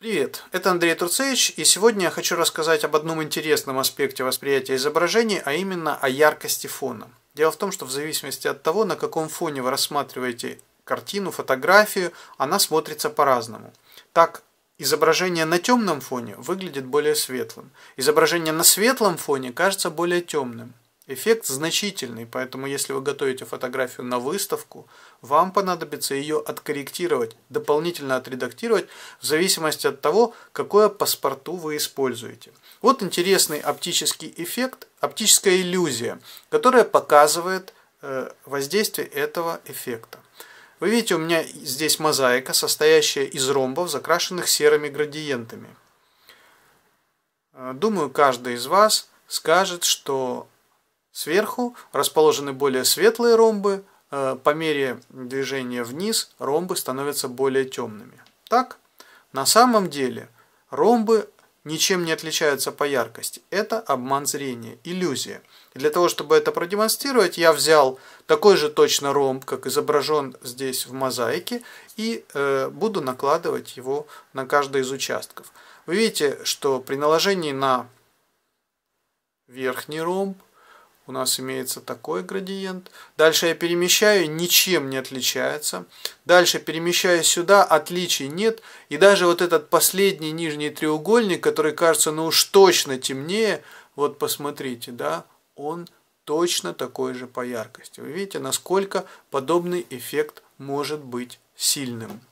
Привет, это Андрей Турцевич, и сегодня я хочу рассказать об одном интересном аспекте восприятия изображений, а именно о яркости фона. Дело в том, что в зависимости от того, на каком фоне вы рассматриваете картину, фотографию, она смотрится по-разному. Так, изображение на темном фоне выглядит более светлым, изображение на светлом фоне кажется более темным. Эффект значительный, поэтому если вы готовите фотографию на выставку, вам понадобится ее откорректировать, дополнительно отредактировать в зависимости от того, какое паспорту вы используете. Вот интересный оптический эффект, оптическая иллюзия, которая показывает э, воздействие этого эффекта. Вы видите, у меня здесь мозаика, состоящая из ромбов, закрашенных серыми градиентами. Э, думаю, каждый из вас скажет, что Сверху расположены более светлые ромбы, э, по мере движения вниз ромбы становятся более темными. Так, на самом деле ромбы ничем не отличаются по яркости. Это обман зрения, иллюзия. И для того, чтобы это продемонстрировать, я взял такой же точно ромб, как изображен здесь в мозаике, и э, буду накладывать его на каждый из участков. Вы видите, что при наложении на верхний ромб у нас имеется такой градиент. Дальше я перемещаю, ничем не отличается. Дальше перемещаю сюда, отличий нет. И даже вот этот последний нижний треугольник, который кажется ну уж точно темнее, вот посмотрите, да, он точно такой же по яркости. Вы видите, насколько подобный эффект может быть сильным.